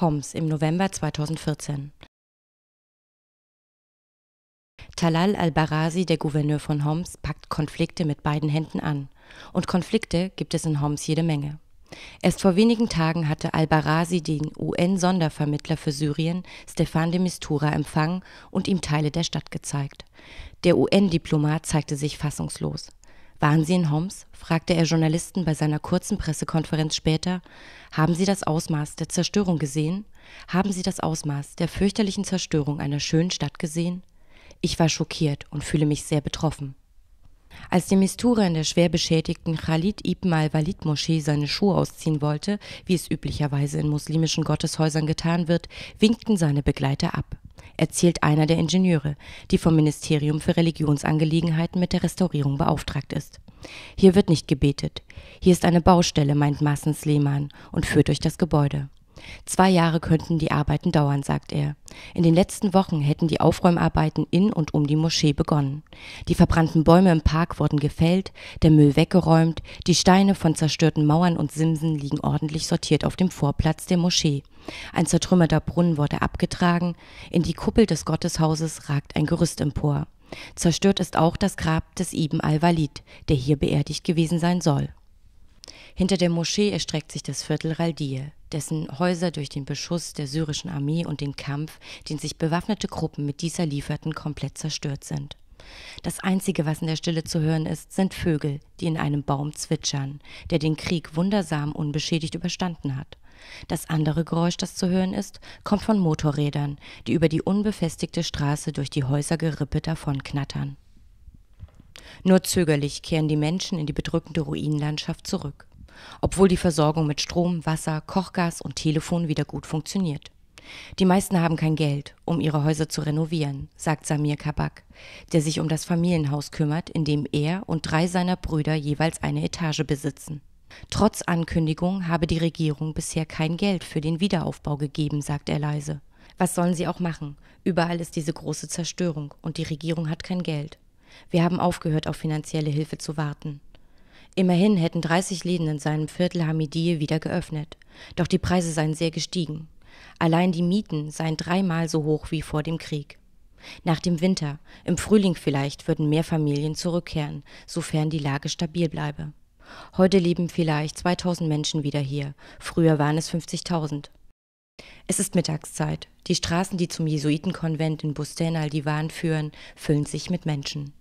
Homs im November 2014. Talal al barazi der Gouverneur von Homs, packt Konflikte mit beiden Händen an. Und Konflikte gibt es in Homs jede Menge. Erst vor wenigen Tagen hatte al barazi den UN-Sondervermittler für Syrien, Stefan de Mistura, empfangen und ihm Teile der Stadt gezeigt. Der UN-Diplomat zeigte sich fassungslos. Waren Sie in Homs? fragte er Journalisten bei seiner kurzen Pressekonferenz später. Haben Sie das Ausmaß der Zerstörung gesehen? Haben Sie das Ausmaß der fürchterlichen Zerstörung einer schönen Stadt gesehen? Ich war schockiert und fühle mich sehr betroffen. Als die Mistura in der schwer beschädigten Khalid ibn al-Walid Moschee seine Schuhe ausziehen wollte, wie es üblicherweise in muslimischen Gotteshäusern getan wird, winkten seine Begleiter ab erzählt einer der Ingenieure, die vom Ministerium für Religionsangelegenheiten mit der Restaurierung beauftragt ist. Hier wird nicht gebetet. Hier ist eine Baustelle, meint Massens Lehmann und führt durch das Gebäude. Zwei Jahre könnten die Arbeiten dauern, sagt er. In den letzten Wochen hätten die Aufräumarbeiten in und um die Moschee begonnen. Die verbrannten Bäume im Park wurden gefällt, der Müll weggeräumt, die Steine von zerstörten Mauern und Simsen liegen ordentlich sortiert auf dem Vorplatz der Moschee. Ein zertrümmerter Brunnen wurde abgetragen, in die Kuppel des Gotteshauses ragt ein Gerüst empor. Zerstört ist auch das Grab des Ibn al-Walid, der hier beerdigt gewesen sein soll. Hinter der Moschee erstreckt sich das Viertel Raldir, dessen Häuser durch den Beschuss der syrischen Armee und den Kampf, den sich bewaffnete Gruppen mit dieser lieferten, komplett zerstört sind. Das Einzige, was in der Stille zu hören ist, sind Vögel, die in einem Baum zwitschern, der den Krieg wundersam unbeschädigt überstanden hat. Das andere Geräusch, das zu hören ist, kommt von Motorrädern, die über die unbefestigte Straße durch die Häusergerippe davonknattern. Nur zögerlich kehren die Menschen in die bedrückende Ruinenlandschaft zurück obwohl die Versorgung mit Strom, Wasser, Kochgas und Telefon wieder gut funktioniert. Die meisten haben kein Geld, um ihre Häuser zu renovieren, sagt Samir Kabak, der sich um das Familienhaus kümmert, in dem er und drei seiner Brüder jeweils eine Etage besitzen. Trotz Ankündigung habe die Regierung bisher kein Geld für den Wiederaufbau gegeben, sagt er leise. Was sollen sie auch machen? Überall ist diese große Zerstörung und die Regierung hat kein Geld. Wir haben aufgehört, auf finanzielle Hilfe zu warten. Immerhin hätten 30 Läden in seinem Viertel Hamidie wieder geöffnet. Doch die Preise seien sehr gestiegen. Allein die Mieten seien dreimal so hoch wie vor dem Krieg. Nach dem Winter, im Frühling vielleicht, würden mehr Familien zurückkehren, sofern die Lage stabil bleibe. Heute leben vielleicht 2000 Menschen wieder hier, früher waren es 50.000. Es ist Mittagszeit. Die Straßen, die zum Jesuitenkonvent in Bustain al-Divan führen, füllen sich mit Menschen.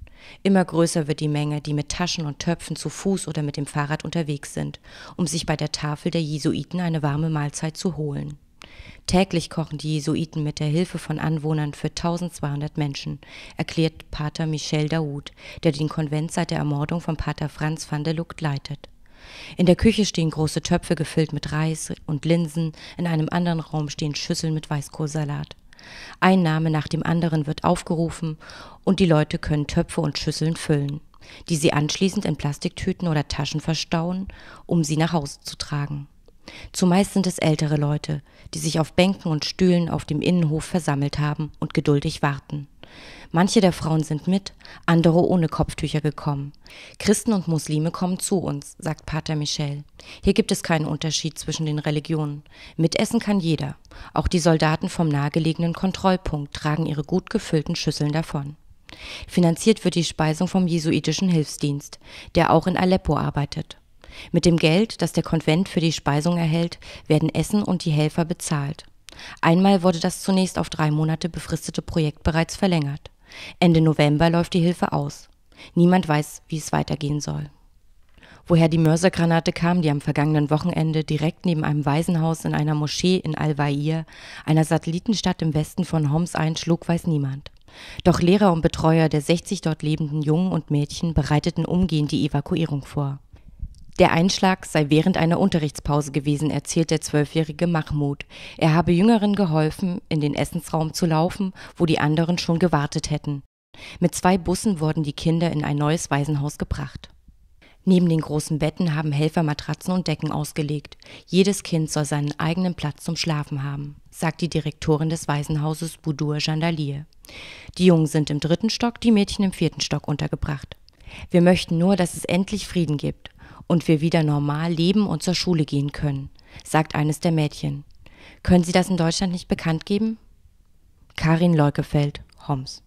Immer größer wird die Menge, die mit Taschen und Töpfen zu Fuß oder mit dem Fahrrad unterwegs sind, um sich bei der Tafel der Jesuiten eine warme Mahlzeit zu holen. Täglich kochen die Jesuiten mit der Hilfe von Anwohnern für 1200 Menschen, erklärt Pater Michel Daoud, der den Konvent seit der Ermordung von Pater Franz van der Lugt leitet. In der Küche stehen große Töpfe gefüllt mit Reis und Linsen, in einem anderen Raum stehen Schüsseln mit Weißkohlsalat. Ein Name nach dem anderen wird aufgerufen und die Leute können Töpfe und Schüsseln füllen, die sie anschließend in Plastiktüten oder Taschen verstauen, um sie nach Hause zu tragen. Zumeist sind es ältere Leute, die sich auf Bänken und Stühlen auf dem Innenhof versammelt haben und geduldig warten. Manche der Frauen sind mit, andere ohne Kopftücher gekommen. Christen und Muslime kommen zu uns, sagt Pater Michel. Hier gibt es keinen Unterschied zwischen den Religionen. Mitessen kann jeder. Auch die Soldaten vom nahegelegenen Kontrollpunkt tragen ihre gut gefüllten Schüsseln davon. Finanziert wird die Speisung vom jesuitischen Hilfsdienst, der auch in Aleppo arbeitet. Mit dem Geld, das der Konvent für die Speisung erhält, werden Essen und die Helfer bezahlt. Einmal wurde das zunächst auf drei Monate befristete Projekt bereits verlängert. Ende November läuft die Hilfe aus. Niemand weiß, wie es weitergehen soll. Woher die Mörsergranate kam, die am vergangenen Wochenende direkt neben einem Waisenhaus in einer Moschee in Al-Wair, einer Satellitenstadt im Westen von Homs, einschlug, weiß niemand. Doch Lehrer und Betreuer der 60 dort lebenden Jungen und Mädchen bereiteten umgehend die Evakuierung vor. Der Einschlag sei während einer Unterrichtspause gewesen, erzählt der zwölfjährige Mahmoud. Er habe Jüngeren geholfen, in den Essensraum zu laufen, wo die anderen schon gewartet hätten. Mit zwei Bussen wurden die Kinder in ein neues Waisenhaus gebracht. Neben den großen Betten haben Helfer Matratzen und Decken ausgelegt. Jedes Kind soll seinen eigenen Platz zum Schlafen haben, sagt die Direktorin des Waisenhauses Budur Jandalier. Die Jungen sind im dritten Stock, die Mädchen im vierten Stock untergebracht. Wir möchten nur, dass es endlich Frieden gibt und wir wieder normal leben und zur Schule gehen können, sagt eines der Mädchen. Können Sie das in Deutschland nicht bekannt geben? Karin Leukefeld, Homs.